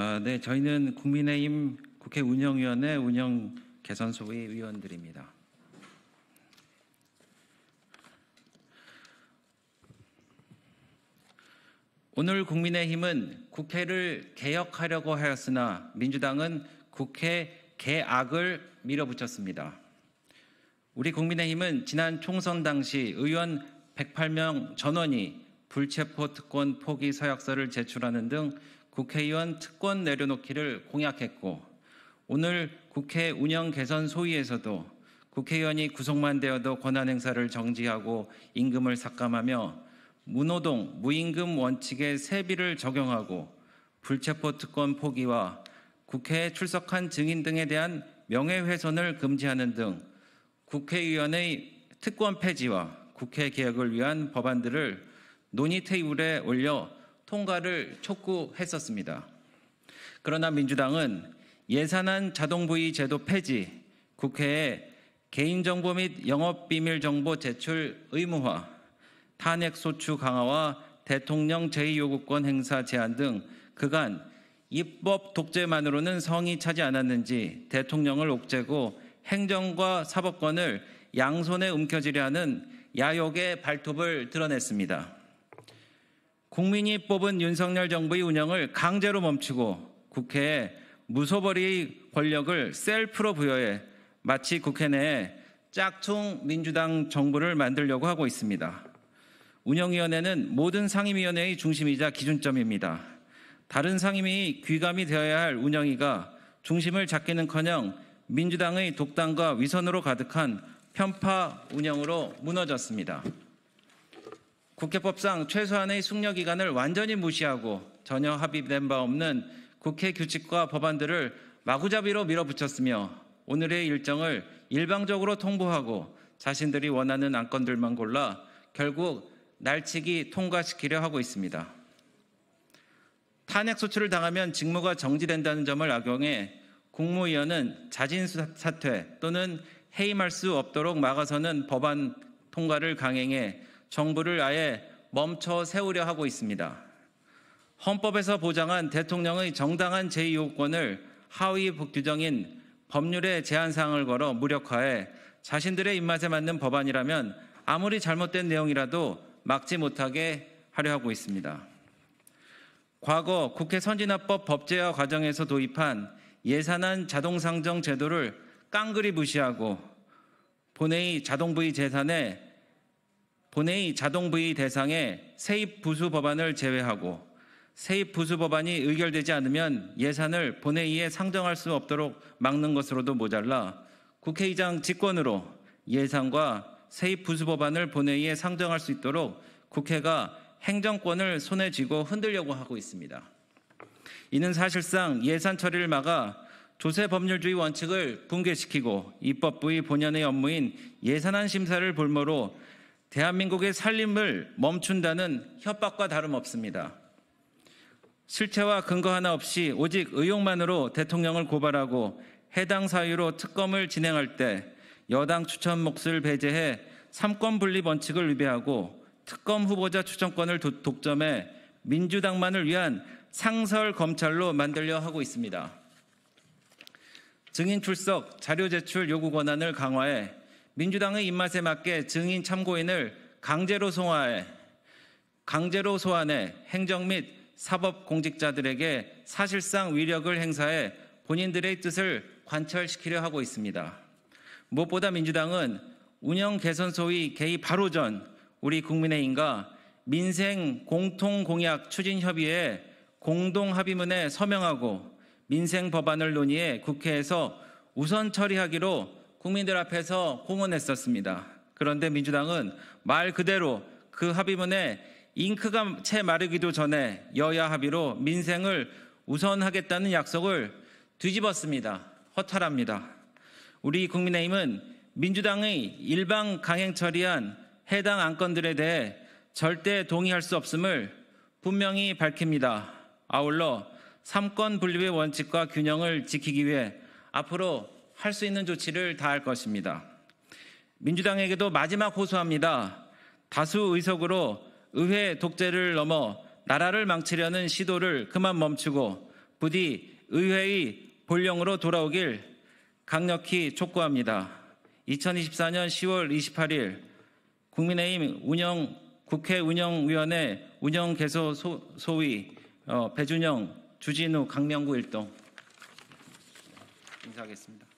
어, 네, 저희는 국민의힘 국회 운영위원회 운영 개선 소위 위원들입니다. 오늘 국민의힘은 국회를 개혁하려고 하였으나 민주당은 국회 개악을 밀어붙였습니다. 우리 국민의힘은 지난 총선 당시 의원 108명 전원이 불체포 특권 포기 서약서를 제출하는 등 국회의원 특권 내려놓기를 공약했고 오늘 국회 운영 개선 소위에서도 국회의원이 구속만 되어도 권한 행사를 정지하고 임금을 삭감하며 무노동 무임금 원칙의 세비를 적용하고 불체포 특권 포기와 국회에 출석한 증인 등에 대한 명예훼손을 금지하는 등 국회의원의 특권 폐지와 국회 개혁을 위한 법안들을 논의 테이블에 올려 통과를 촉구했었습니다. 그러나 민주당은 예산안 자동부의 제도 폐지, 국회에 개인정보 및 영업비밀정보 제출 의무화, 탄핵소추 강화와 대통령 제2요구권 행사 제한 등 그간 입법 독재만으로는 성이 차지 않았는지 대통령을 옥죄고 행정과 사법권을 양손에 움켜쥐려 하는 야욕의 발톱을 드러냈습니다. 국민이 뽑은 윤석열 정부의 운영을 강제로 멈추고 국회에 무소벌이 권력을 셀프로 부여해 마치 국회 내에 짝퉁 민주당 정부를 만들려고 하고 있습니다. 운영위원회는 모든 상임위원회의 중심이자 기준점입니다. 다른 상임위 귀감이 되어야 할 운영위가 중심을 잡기는커녕 민주당의 독단과 위선으로 가득한 편파 운영으로 무너졌습니다. 국회법상 최소한의 숙려 기간을 완전히 무시하고 전혀 합의된 바 없는 국회 규칙과 법안들을 마구잡이로 밀어붙였으며 오늘의 일정을 일방적으로 통보하고 자신들이 원하는 안건들만 골라 결국 날치기 통과시키려 하고 있습니다. 탄핵 소추를 당하면 직무가 정지된다는 점을 악용해 국무위원은 자진 사퇴 또는 해임할 수 없도록 막아서는 법안 통과를 강행해 정부를 아예 멈춰 세우려 하고 있습니다. 헌법에서 보장한 대통령의 정당한 제2요권을 하위 규정인 법률의 제한사항을 걸어 무력화해 자신들의 입맛에 맞는 법안이라면 아무리 잘못된 내용이라도 막지 못하게 하려 하고 있습니다. 과거 국회 선진화법 법제화 과정에서 도입한 예산안 자동상정 제도를 깡그리 무시하고 본회의 자동부의 재산에 본회의 자동 부의 대상에 세입 부수 법안을 제외하고 세입 부수 법안이 의결되지 않으면 예산을 본회의에 상정할 수 없도록 막는 것으로도 모자라 국회의장 직권으로 예산과 세입 부수 법안을 본회의에 상정할 수 있도록 국회가 행정권을 손에 쥐고 흔들려고 하고 있습니다. 이는 사실상 예산 처리를 막아 조세 법률주의 원칙을 붕괴시키고 입법부의 본연의 업무인 예산안 심사를 볼모로 대한민국의 살림을 멈춘다는 협박과 다름없습니다. 실체와 근거 하나 없이 오직 의혹만으로 대통령을 고발하고 해당 사유로 특검을 진행할 때 여당 추천 몫을 배제해 삼권 분립 원칙을 위배하고 특검 후보자 추천권을 독점해 민주당만을 위한 상설 검찰로 만들려 하고 있습니다. 증인 출석, 자료 제출 요구 권한을 강화해 민주당의 입맛에 맞게 증인 참고인을 강제로 소환해 강제로 소환해 행정 및 사법 공직자들에게 사실상 위력을 행사해 본인들의 뜻을 관철시키려 하고 있습니다. 무엇보다 민주당은 운영 개선 소위 개입 바로 전 우리 국민의힘과 민생 공통 공약 추진 협의회 공동 합의문에 서명하고 민생 법안을 논의해 국회에서 우선 처리하기로 국민들 앞에서 공언했었습니다. 그런데 민주당은 말 그대로 그 합의문에 잉크가 채 마르기도 전에 여야 합의로 민생을 우선하겠다는 약속을 뒤집었습니다. 허탈합니다. 우리 국민의힘은 민주당의 일방 강행 처리한 해당 안건들에 대해 절대 동의할 수 없음을 분명히 밝힙니다. 아울러 삼권 분립의 원칙과 균형을 지키기 위해 앞으로 할수 있는 조치를 다할 것입니다. 민주당에게도 마지막 호소합니다. 다수 의석으로 의회 독재를 넘어 나라를 망치려는 시도를 그만 멈추고 부디 의회의 본령으로 돌아오길 강력히 촉구합니다. 2024년 10월 28일 국민의힘 운영 국회 운영위원회 운영 개소 소, 위 어, 배준영, 주진우, 강명구 일동 인사하겠습니다.